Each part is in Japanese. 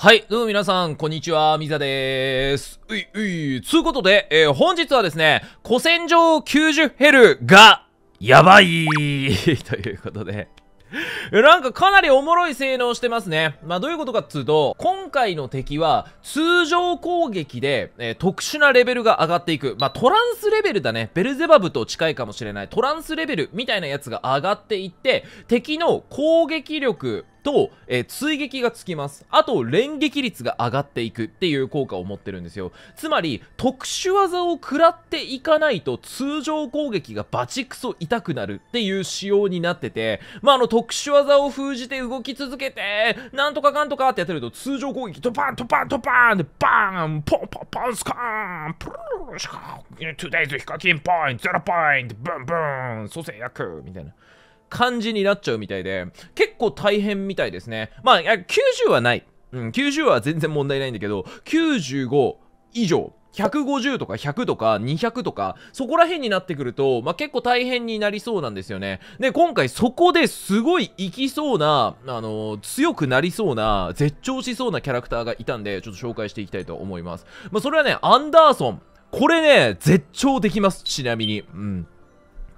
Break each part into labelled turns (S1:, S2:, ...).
S1: はい、どうも皆さん、こんにちは、みザでーす。うい、うい。つうことで、えー、本日はですね、古戦場9 0ヘルが、やばい ということでなんかかなりおもろい性能してますね。まあどういうことかっつうと、今回の敵は通常攻撃で、えー、特殊なレベルが上がっていく。まあトランスレベルだね。ベルゼバブと近いかもしれない。トランスレベルみたいなやつが上がっていって、敵の攻撃力、と、えー、追撃がつきます。あと、連撃率が上がっていくっていう効果を持ってるんですよ。つまり、特殊技を食らっていかないと通常攻撃がバチクソ痛くなるっていう仕様になってて、まあ、あの、特殊技を封じて動き続けて、なんとかかんとかってやってると、通常攻撃、ドパン、ドパン、ドパンで、バーン、ポンポンポンスカーン、プルルシカーン、トゥデイズヒカキンポイント、ゼロポイント、ブンブン、蘇生薬、みたいな。感じになっちゃうみたいで、結構大変みたいですね。まあ、90はない。うん、90は全然問題ないんだけど、95以上。150とか100とか200とか、そこら辺になってくると、まあ、結構大変になりそうなんですよね。で、今回そこですごいいきそうな、あのー、強くなりそうな、絶頂しそうなキャラクターがいたんで、ちょっと紹介していきたいと思います。まあ、それはね、アンダーソン。これね、絶頂できます。ちなみに。うん。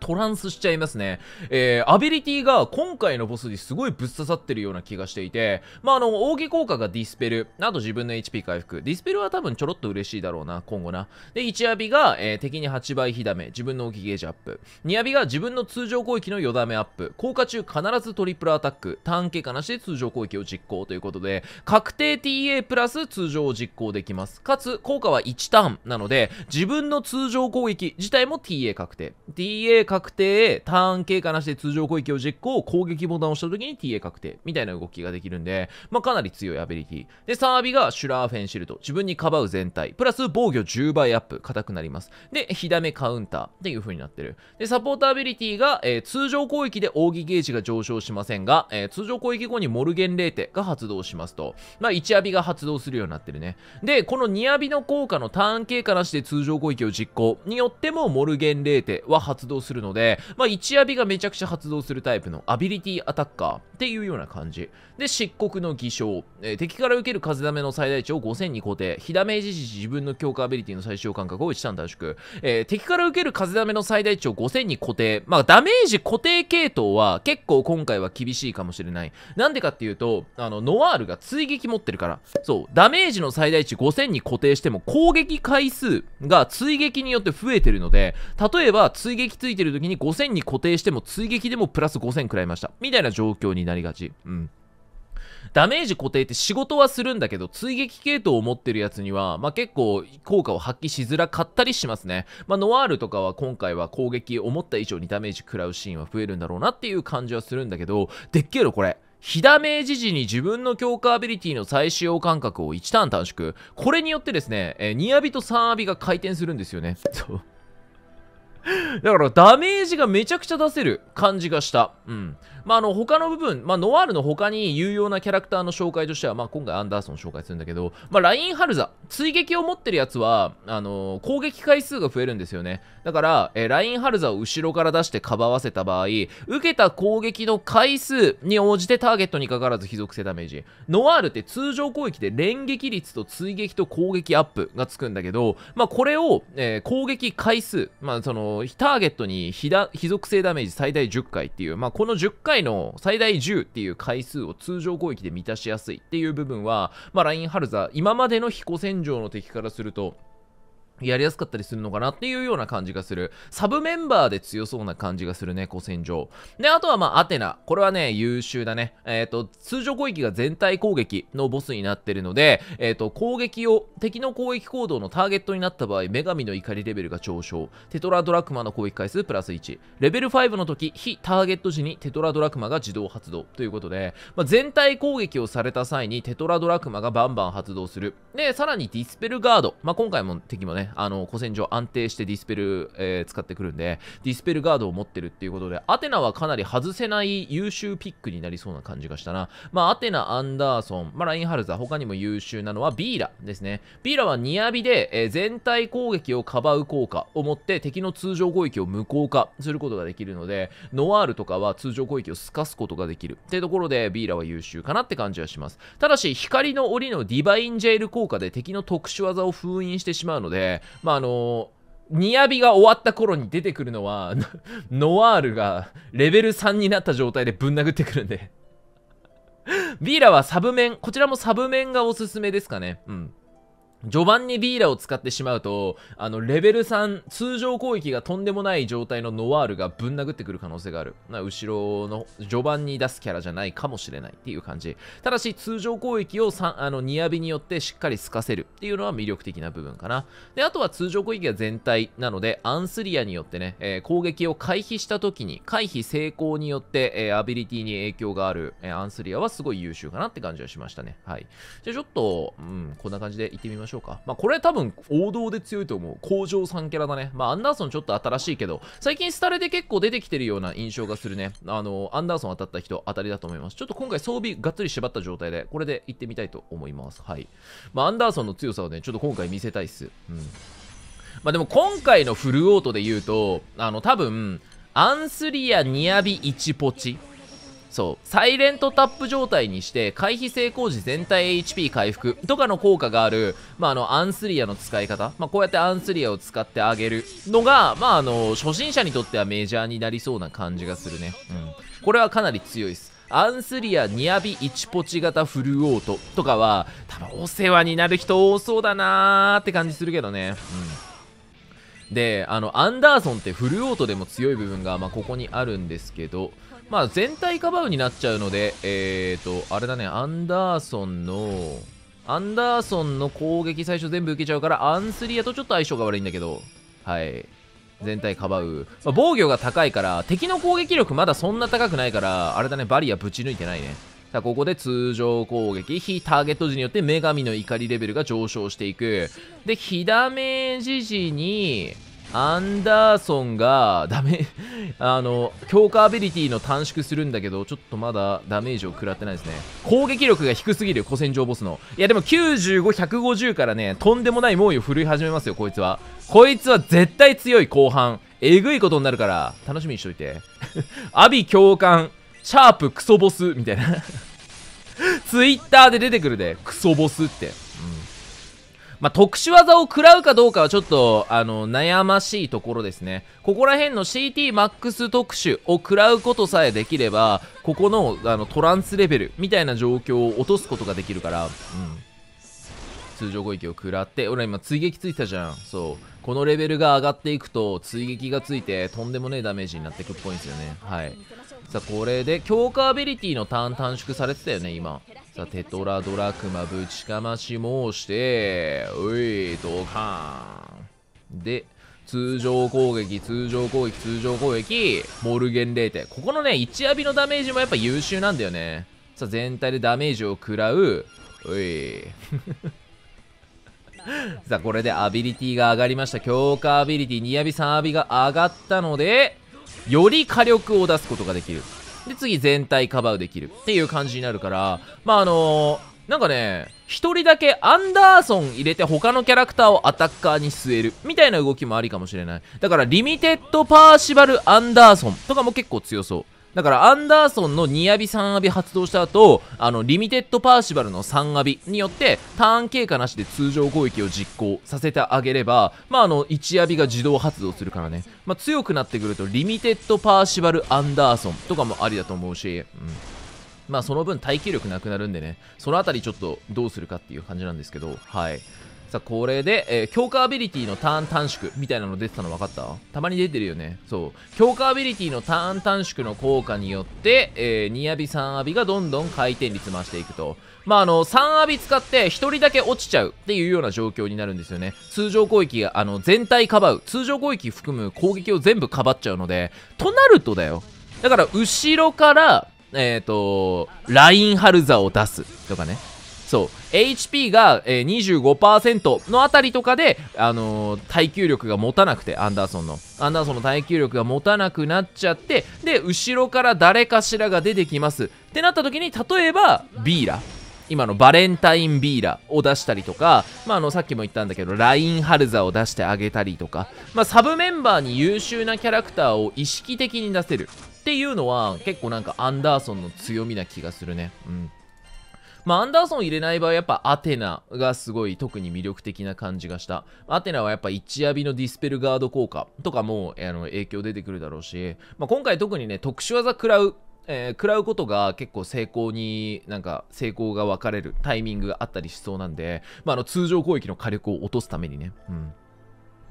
S1: トランスしちゃいますね。えー、アビリティが今回のボスにすごいぶっ刺さってるような気がしていて、まあ、あの、奥義効果がディスペル、あと自分の HP 回復。ディスペルは多分ちょろっと嬉しいだろうな、今後な。で、1アビが、えー、敵に8倍火ダメ、自分の奥義ゲージアップ。2アビが自分の通常攻撃の4ダメアップ。効果中必ずトリプルアタック、単経過なしで通常攻撃を実行ということで、確定 TA プラス通常を実行できます。かつ、効果は1ターンなので、自分の通常攻撃自体も TA 確定。TA 確定確定、ターン経過なしで通常攻撃を実行、攻撃ボタンを押した時に TA 確定、みたいな動きができるんで、まあ、かなり強いアビリティ。で、サービがシュラーフェンシルト自分にかばう全体、プラス防御10倍アップ、硬くなります。で、火ダメカウンターっていう風になってる。で、サポーターアビリティが、えー、通常攻撃で扇ゲージが上昇しませんが、えー、通常攻撃後にモルゲンレーテが発動しますと、まあ、1アビが発動するようになってるね。で、この2アビの効果のターン経過なしで通常攻撃を実行によってもモルゲンレーテは発動するるので、まあ、一アビがめちゃくちゃ発動するタイプのアビリティアタッカーっていうような感じ。で、漆黒の偽証。えー、敵から受ける風ダメの最大値を5000に固定。火ダメージ時自分の強化アビリティの最小間隔を一段短縮。えー、敵から受ける風ダメの最大値を5000に固定。まあ、ダメージ固定系統は結構今回は厳しいかもしれない。なんでかっていうと、あの、ノワールが追撃持ってるから。そう、ダメージの最大値5000に固定しても攻撃回数が追撃によって増えてるので、例えば追撃ついてるいる時に5000に固定しても追撃でもプラス5000食らいました。みたいな状況になりがち。うん。ダメージ固定って仕事はするんだけど、追撃系統を持ってるやつには、まあ、結構効果を発揮しづらかったりしますね。まあ、ノワールとかは今回は攻撃思った以上にダメージ食らうシーンは増えるんだろうなっていう感じはするんだけど、でっけえろこれ。火ダメージ時に自分の強化アビリティの再使用間隔を1ターン短縮。これによってですね、えー、2アビと3アビが回転するんですよね。そう。だからダメージがめちゃくちゃ出せる感じがした。うん。まあ、あの、他の部分、まあ、ノワールの他に有用なキャラクターの紹介としては、まあ、今回アンダーソン紹介するんだけど、まあ、ラインハルザ、追撃を持ってるやつは、あのー、攻撃回数が増えるんですよね。だから、えー、ラインハルザを後ろから出してかばわせた場合、受けた攻撃の回数に応じてターゲットにかからず非属性ダメージ。ノワールって通常攻撃で連撃率と追撃と攻撃アップがつくんだけど、まあ、これを、えー、攻撃回数、まあ、その、ターゲットに非属性ダメージ最大10回っていう、まあ、この10回の最大10っていう回数を通常攻撃で満たしやすいっていう部分は、まあ、ラインハルザ今までの飛行戦場の敵からするとやりやすかったりするのかなっていうような感じがする。サブメンバーで強そうな感じがするね、古戦場。で、あとはまあ、アテナ。これはね、優秀だね。えっ、ー、と、通常攻撃が全体攻撃のボスになってるので、えっ、ー、と、攻撃を、敵の攻撃行動のターゲットになった場合、女神の怒りレベルが上昇。テトラドラクマの攻撃回数プラス1。レベル5の時、非ターゲット時にテトラドラクマが自動発動。ということで、まあ、全体攻撃をされた際にテトラドラクマがバンバン発動する。で、さらにディスペルガード。まあ、今回も敵もね、あの、古戦場安定してディスペル、えー、使ってくるんで、ディスペルガードを持ってるっていうことで、アテナはかなり外せない優秀ピックになりそうな感じがしたな。まあ、アテナ、アンダーソン、まあ、ラインハルザ、他にも優秀なのはビーラですね。ビーラはニアビで、えー、全体攻撃をかばう効果を持って敵の通常攻撃を無効化することができるので、ノワールとかは通常攻撃を透かすことができる。ってところで、ビーラは優秀かなって感じはします。ただし、光の檻のディバインジェイル効果で敵の特殊技を封印してしまうので、まあ、あのニアビが終わった頃に出てくるのは、ノワールがレベル3になった状態でぶん殴ってくるんでビーラはサブ面、こちらもサブ面がおすすめですかね。うん。序盤にビーラを使ってしまうと、あの、レベル3、通常攻撃がとんでもない状態のノワールがぶん殴ってくる可能性がある。な後ろの序盤に出すキャラじゃないかもしれないっていう感じ。ただし、通常攻撃をあの、ニアビによってしっかり透かせるっていうのは魅力的な部分かな。で、あとは通常攻撃が全体なので、アンスリアによってね、えー、攻撃を回避した時に、回避成功によって、えー、アビリティに影響がある、えー、アンスリアはすごい優秀かなって感じはしましたね。はい。じゃあちょっと、うん、こんな感じで行ってみましょう。しょうか。まあ、これ多分王道で強いと思う。工場3キャラだね。まあ、アンダーソンちょっと新しいけど、最近スタレで結構出てきてるような印象がするね。あの、アンダーソン当たった人当たりだと思います。ちょっと今回装備がっつり縛った状態で、これで行ってみたいと思います。はい。まあ、アンダーソンの強さをね、ちょっと今回見せたいっす。うん。まあ、でも今回のフルオートで言うと、あの、多分、アンスリア、ニアビ、イチポチ。そうサイレントタップ状態にして回避成功時全体 HP 回復とかの効果がある、まあ、あのアンスリアの使い方、まあ、こうやってアンスリアを使ってあげるのが、まあ、あの初心者にとってはメジャーになりそうな感じがするね、うん、これはかなり強いですアンスリアニアビ1ポチ型フルオートとかは多分お世話になる人多そうだなーって感じするけどねうんで、あの、アンダーソンってフルオートでも強い部分が、まあ、ここにあるんですけど、まあ、全体カバーになっちゃうので、えーと、あれだね、アンダーソンの、アンダーソンの攻撃最初全部受けちゃうから、アンスリアとちょっと相性が悪いんだけど、はい。全体かばう。まあ、防御が高いから、敵の攻撃力まだそんな高くないから、あれだね、バリアぶち抜いてないね。さあここで通常攻撃非ターゲット時によって女神の怒りレベルが上昇していくで非ダメージ時にアンダーソンがダメ あの強化アビリティの短縮するんだけどちょっとまだダメージを食らってないですね攻撃力が低すぎる古戦場ボスのいやでも95150からねとんでもない猛威を振るい始めますよこいつはこいつは絶対強い後半えぐいことになるから楽しみにしといて アビ教官シャープクソボスみたいなツイッターで出てくるで、クソボスって。うん。まあ、特殊技を食らうかどうかはちょっと、あの、悩ましいところですね。ここら辺の CTMAX 特殊を食らうことさえできれば、ここの、あの、トランスレベルみたいな状況を落とすことができるから、うん。通常攻撃を食らって、俺今追撃ついてたじゃん。そう。このレベルが上がっていくと、追撃がついて、とんでもねえダメージになってくっぽいんですよね。はい。さあ、これで、強化アビリティのターン短縮されてたよね、今。さあ、テトラドラクマぶちかまし申して、うい、ドカーン。で、通常攻撃、通常攻撃、通常攻撃、モルゲン0テ。ここのね、1アビのダメージもやっぱ優秀なんだよね。さあ、全体でダメージを食らう。おい。さあ、これでアビリティが上がりました。強化アビリティ、ニアビ3アビが上がったので、より火力を出すことができる。で、次全体カバーできるっていう感じになるから、まあ、あのー、なんかね、1人だけアンダーソン入れて他のキャラクターをアタッカーに据えるみたいな動きもありかもしれない。だから、リミテッドパーシバルアンダーソンとかも結構強そう。だから、アンダーソンの2アビ3アビ発動した後、あの、リミテッドパーシバルの3アビによって、ターン経過なしで通常攻撃を実行させてあげれば、まあ、あの、1アビが自動発動するからね。まあ、強くなってくると、リミテッドパーシバルアンダーソンとかもありだと思うし、うん。まあ、その分耐久力なくなるんでね、そのあたりちょっとどうするかっていう感じなんですけど、はい。さあ、これで、えー、強化アビリティのターン短縮みたいなの出てたの分かったたまに出てるよね。そう。強化アビリティのターン短縮の効果によって、えー、2アビ3アビがどんどん回転率増していくと。まあ、あの、3アビ使って1人だけ落ちちゃうっていうような状況になるんですよね。通常攻撃が、あの、全体かばう。通常攻撃含む攻撃を全部かばっちゃうので、となるとだよ。だから、後ろから、えっ、ー、と、ラインハルザを出すとかね。そう HP が、えー、25%のあたりとかで、あのー、耐久力が持たなくてアンダーソンのアンダーソンの耐久力が持たなくなっちゃってで後ろから誰かしらが出てきますってなった時に例えばビーラ今のバレンタインビーラを出したりとか、まあ、あのさっきも言ったんだけどラインハルザを出してあげたりとか、まあ、サブメンバーに優秀なキャラクターを意識的に出せるっていうのは結構なんかアンダーソンの強みな気がするね。うんまあ、アンダーソン入れない場合、やっぱアテナがすごい特に魅力的な感じがした。アテナはやっぱ一アビのディスペルガード効果とかもあの影響出てくるだろうし、まあ、今回特にね、特殊技食らうえー、食らうことが結構成功になんか成功が分かれるタイミングがあったりしそうなんで、まあ、あの通常攻撃の火力を落とすためにね、うん、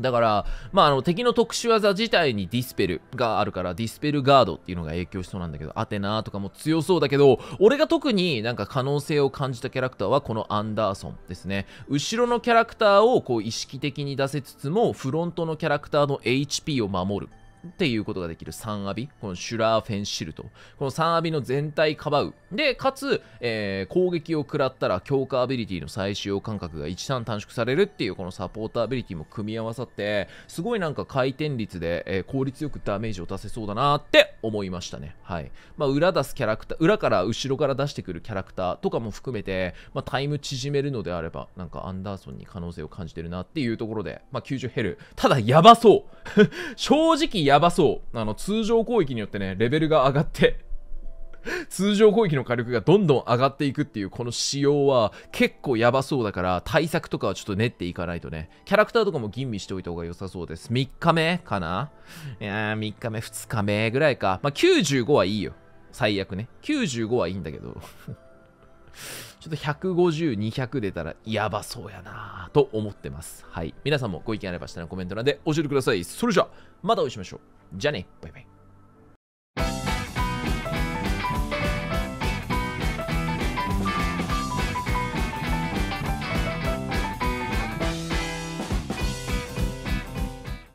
S1: だから、まあ、あの、敵の特殊技自体にディスペルがあるから、ディスペルガードっていうのが影響しそうなんだけど、アテナーとかも強そうだけど、俺が特になんか可能性を感じたキャラクターはこのアンダーソンですね。後ろのキャラクターをこう意識的に出せつつも、フロントのキャラクターの HP を守る。っていうことができる3アビ、このシュラーフェンシルト、この3アビの全体かばう。で、かつ、えー、攻撃を食らったら強化アビリティの最使用間隔が13短縮されるっていうこのサポーターアビリティも組み合わさって、すごいなんか回転率で、えー、効率よくダメージを出せそうだなって思いましたね。はい。まあ、裏出すキャラクター、裏から後ろから出してくるキャラクターとかも含めて、まあ、タイム縮めるのであれば、なんかアンダーソンに可能性を感じてるなっていうところで、まあ、90ヘル。ただ、やばそう正直 やばそう。あの、通常攻撃によってね、レベルが上がって 通常攻撃の火力がどんどん上がっていくっていうこの仕様は結構やばそうだから対策とかはちょっと練っていかないとねキャラクターとかも吟味しておいた方が良さそうです3日目かないや3日目2日目ぐらいかまあ95はいいよ最悪ね95はいいんだけど ょっと150、200出たらやばそうやなと思ってます。はい。皆さんもご意見あれば下のコメント欄で教えてください。それじゃあ、またお会いしましょう。じゃあね、バイバイ。